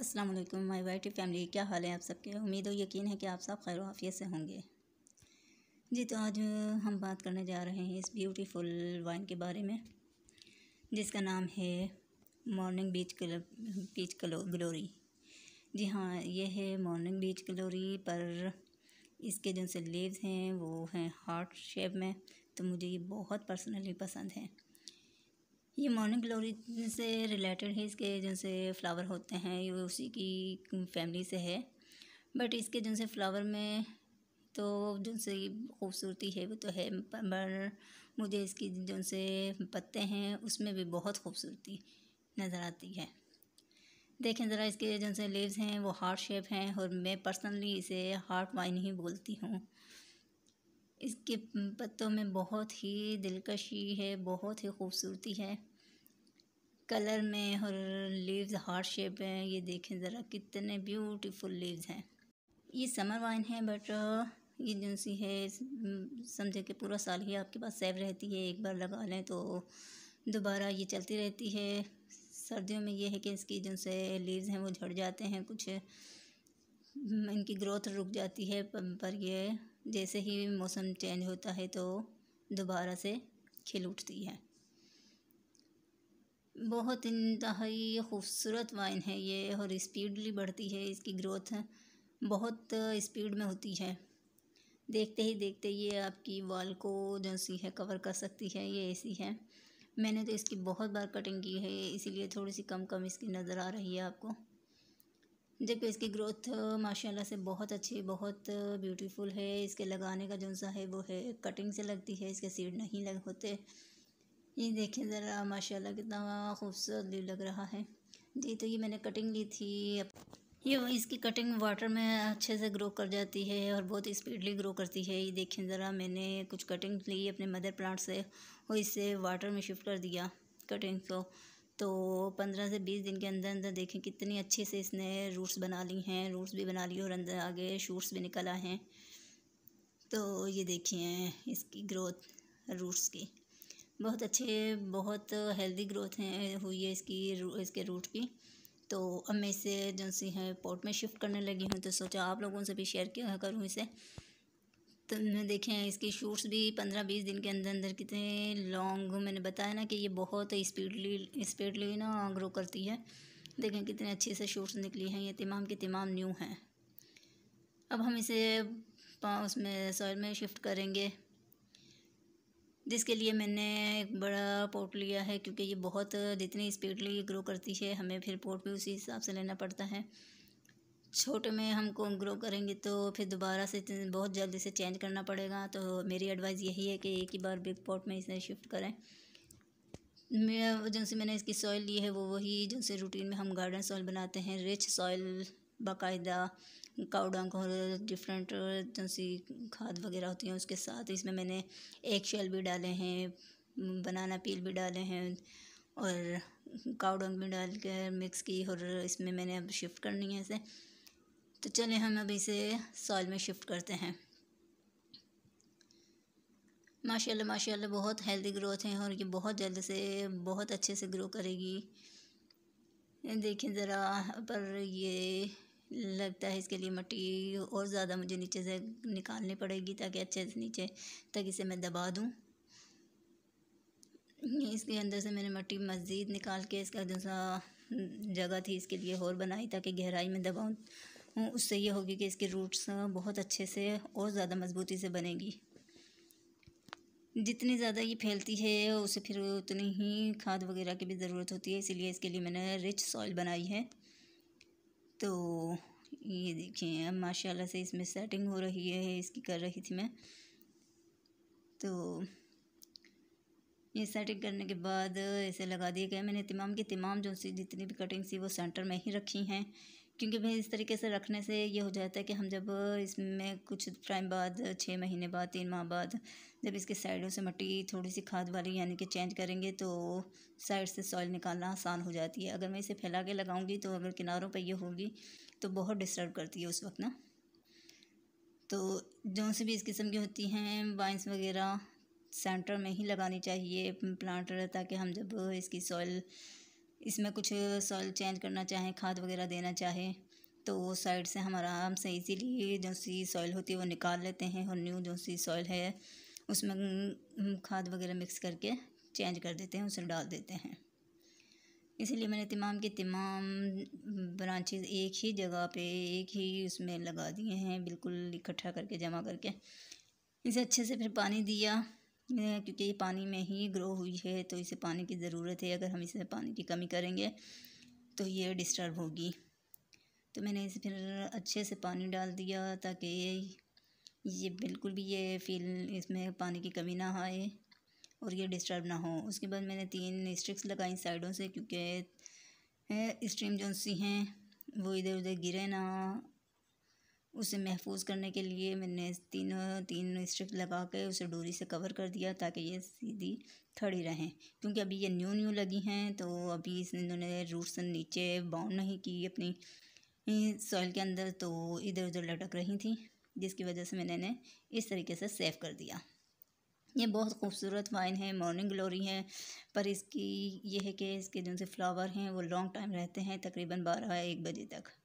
अस्सलाम वालेकुम my whitey family क्या हाल है आप सबके उम्मीद और यकीन है कि आप सब खैर वाफियत से होंगे जी तो आज हम बात करने जा रहे हैं इस ब्यूटीफुल वाइन के बारे में जिसका नाम है मॉर्निंग बीच कल बीच कलो ग्लोरी जी हाँ ये है मॉर्निंग बीच ग्लोरी पर इसके जो से लीव्स हैं वो हैं हार्ट शेप में तो मुझे ये बहुत पर्सनली पसंद है ये मॉर्निंग ग्लोरी से रिलेटेड है इसके जैसे फ़्लावर होते हैं ये उसी की फैमिली से है बट इसके जैसे फ़्लावर में तो जैसे खूबसूरती है वो तो है पर मुझे इसकी जैसे पत्ते हैं उसमें भी बहुत खूबसूरती नज़र आती है देखें ज़रा इसके जैसे लीव्स हैं वो हार्ट शेप हैं और मैं पर्सनली इसे हार्ट वाइन ही बोलती हूँ इसके पत्तों में बहुत ही दिलकशी है बहुत ही खूबसूरती है कलर में और लीव्स हार्ट शेप हैं ये देखें ज़रा कितने ब्यूटीफुल लीव्स हैं ये समर वाइन है बट ये जो सी है समझे कि पूरा साल ही आपके पास सेव रहती है एक बार लगा लें तो दोबारा ये चलती रहती है सर्दियों में ये है कि इसकी जिनसे से लीव्स हैं वो झड़ जाते हैं कुछ इनकी ग्रोथ रुक जाती है पर ये जैसे ही मौसम चेंज होता है तो दोबारा से खिल उठती है बहुत इंतहाई खूबसूरत वाइन है ये और स्पीडली बढ़ती है इसकी ग्रोथ बहुत स्पीड में होती है देखते ही देखते ये आपकी वाल को जो सी है कवर कर सकती है ये ऐसी है मैंने तो इसकी बहुत बार कटिंग की है इसीलिए थोड़ी सी कम कम इसकी नज़र आ रही है आपको देखो इसकी ग्रोथ माशाल्लाह से बहुत अच्छी बहुत ब्यूटीफुल है इसके लगाने का जो सा है वो है कटिंग से लगती है इसके सीड नहीं लग होते ये देखें ज़रा माशाल्लाह कितना खूबसूरत भी लग रहा है जी तो ये मैंने कटिंग ली थी ये इसकी कटिंग वाटर में अच्छे से ग्रो कर जाती है और बहुत स्पीडली ग्रो करती है ये देखें ज़रा मैंने कुछ कटिंग ली अपने मदर प्लांट से और इसे वाटर में शिफ्ट कर दिया कटिंग को तो पंद्रह से बीस दिन के अंदर अंदर देखें कितनी अच्छे से इसने रूट्स बना ली हैं रूट्स भी बना लिए और अंदर आगे शूट्स भी निकल आए हैं तो ये देखिए इसकी ग्रोथ रूट्स की बहुत अच्छे बहुत हेल्दी ग्रोथ है हुई है इसकी इसके रूट की तो अब मैं इसे जो सी है पोर्ट में शिफ्ट करने लगी हूँ तो सोचा आप लोगों से भी शेयर किया करूँ इसे तो देखे हैं इसकी शूट्स भी पंद्रह बीस दिन के अंदर अंदर कितने लॉन्ग मैंने बताया ना कि ये बहुत स्पीडली स्पीडली ना ग्रो करती है देखें कितने अच्छे से शूट्स निकली हैं ये तमाम के तमाम न्यू हैं अब हम इसे उसमें सॉइल में शिफ्ट करेंगे जिसके लिए मैंने एक बड़ा पोर्ट लिया है क्योंकि ये बहुत जितनी स्पीडली ग्रो करती है हमें फिर पोर्ट भी उसी हिसाब से लेना पड़ता है छोटे में हम ग्रो करेंगे तो फिर दोबारा से बहुत जल्दी से चेंज करना पड़ेगा तो मेरी एडवाइस यही है कि एक ही बार बिग पॉट में इसे शिफ्ट करें मेरा जिनसे मैंने इसकी सॉइल ली है वो वही जिनसे रूटीन में हम गार्डन सॉइल बनाते हैं रिच सॉइल बाकायदा काउडंग और डिफरेंट जिनसी खाद वगैरह होती हैं उसके साथ इसमें मैंने एक शेल भी डाले हैं बनाना पील भी डाले हैं और काउडंग भी डाल कर मिक्स की और इसमें मैंने अब शिफ्ट करनी है इसे तो चलें हम अभी इसे सॉइल में शिफ्ट करते हैं माशाल्लाह माशाल्लाह बहुत हेल्दी ग्रोथ है और ये बहुत जल्द से बहुत अच्छे से ग्रो करेगी देखें ज़रा पर ये लगता है इसके लिए मट्टी और ज़्यादा मुझे नीचे से निकालनी पड़ेगी ताकि अच्छे से नीचे तक इसे मैं दबा दूँ इसके अंदर से मैंने मट्टी मज़ीद निकाल के इसका दूसरा जगह थी इसके लिए और बनाई ताकि गहराई में दबाऊँ उससे ये होगी कि इसके रूट्स बहुत अच्छे से और ज़्यादा मज़बूती से बनेगी जितनी ज़्यादा ये फैलती है उसे फिर उतनी ही खाद वगैरह की भी ज़रूरत होती है इसीलिए इसके लिए मैंने रिच सॉइल बनाई है तो ये देखिए अब माशाल्लाह से इसमें सेटिंग हो रही है इसकी कर रही थी मैं तो ये सेटिंग करने के बाद इसे लगा दिया गया मैंने तमाम की तमाम जो सी जितनी भी कटिंग थी वो सेंटर में ही रखी हैं क्योंकि भाई इस तरीके से रखने से ये हो जाता है कि हम जब इसमें कुछ टाइम बाद छः महीने बाद तीन माह बाद जब इसके साइडों से मट्टी थोड़ी सी खाद वाली यानी कि चेंज करेंगे तो साइड से सॉइल निकालना आसान हो जाती है अगर मैं इसे फैला के लगाऊंगी तो अगर किनारों पर ये होगी तो बहुत डिस्टर्ब करती है उस वक्त ना तो जो से भी इस किस्म की होती हैं वाइन्स वगैरह सेंटर में ही लगानी चाहिए प्लांट ताकि हम जब इसकी सॉइल इसमें कुछ सॉइल चेंज करना चाहें खाद वगैरह देना चाहें तो साइड से हम आराम से इजीली जो सी सॉइल होती है वो निकाल लेते हैं और न्यू जो सी सॉइल है उसमें खाद वगैरह मिक्स करके चेंज कर देते हैं उसे डाल देते हैं इसीलिए मैंने तमाम के तमाम ब्रांचेज एक ही जगह पे एक ही उसमें लगा दिए हैं बिल्कुल इकट्ठा करके जमा करके इसे अच्छे से फिर पानी दिया क्योंकि ये पानी में ही ग्रो हुई है तो इसे पानी की ज़रूरत है अगर हम इसमें पानी की कमी करेंगे तो ये डिस्टर्ब होगी तो मैंने इसे फिर अच्छे से पानी डाल दिया ताकि ये बिल्कुल भी ये फील इसमें पानी की कमी ना आए और ये डिस्टर्ब ना हो उसके बाद मैंने तीन स्ट्रिक्स लगाई साइडों से क्योंकि स्ट्रीम जो सी हैं वो इधर उधर गिरे ना उसे महफूज करने के लिए मैंने तीनों तीन स्ट्रिप लगा के उसे डोरी से कवर कर दिया ताकि ये सीधी खड़ी रहें क्योंकि अभी ये न्यू न्यू लगी हैं तो अभी इस इन्होंने रूट्स नीचे बाउंड नहीं की अपनी सॉइल के अंदर तो इधर उधर लटक रही थी जिसकी वजह से मैंने इन्हें इस तरीके से सेव कर दिया ये बहुत खूबसूरत वाइन है मॉर्निंग ग्लोरी है पर इसकी ये है कि इसके जो से फ्लावर हैं वो लॉन्ग टाइम रहते हैं तकरीबन बारह एक बजे तक